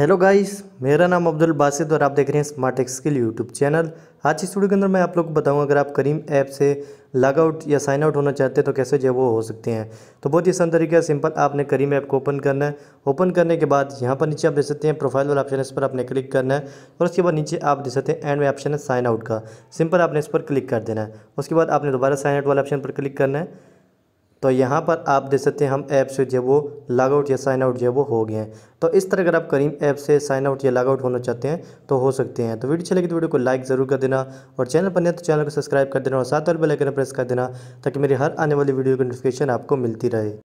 hello guys मेरा नाम अब्दुल बासित और आप देख रहे हैं स्मार्ट स्किल यूट्यूब चैनल आज इस वीडियो के अंदर मैं आप लोग को बताऊंगा अगर आप करीम ऐप से लॉग आउट या साइन आउट होना चाहते हैं तो कैसे जो वो हो सकते हैं तो बहुत ही आसान तरीका है सिंपल आपने करीम ऐप को ओपन करना है ओपन करने के बाद यहाँ पर नीचे आप देख सकते हैं प्रोफाइल वाला ऑप्शन है इस पर आपने क्लिक करना है और उसके बाद नीचे आप देख सकते हैं एंड में ऑप्शन है साइन आउट का सिंपल आपने इस पर क्लिक कर देना है उसके बाद आपने दोबारा साइन आउट वाला ऑप्शन पर क्लिक करना है तो यहाँ पर आप देख सकते हैं हम ऐप से जो वो लॉग आउट या साइन आउट जो वो हो गए हैं तो इस तरह अगर आप करीम ऐप से साइन आउट या लॉग आउट होना चाहते हैं तो हो सकते हैं तो वीडियो चलेगी तो वीडियो को लाइक ज़रूर कर देना और चैनल पर नहीं तो चैनल को सब्सक्राइब कर देना और साथ और बेलाइकन प्रेस कर देना ताकि मेरी हर आने वाली वीडियो की नोटिफिकेशन आपको मिलती रहे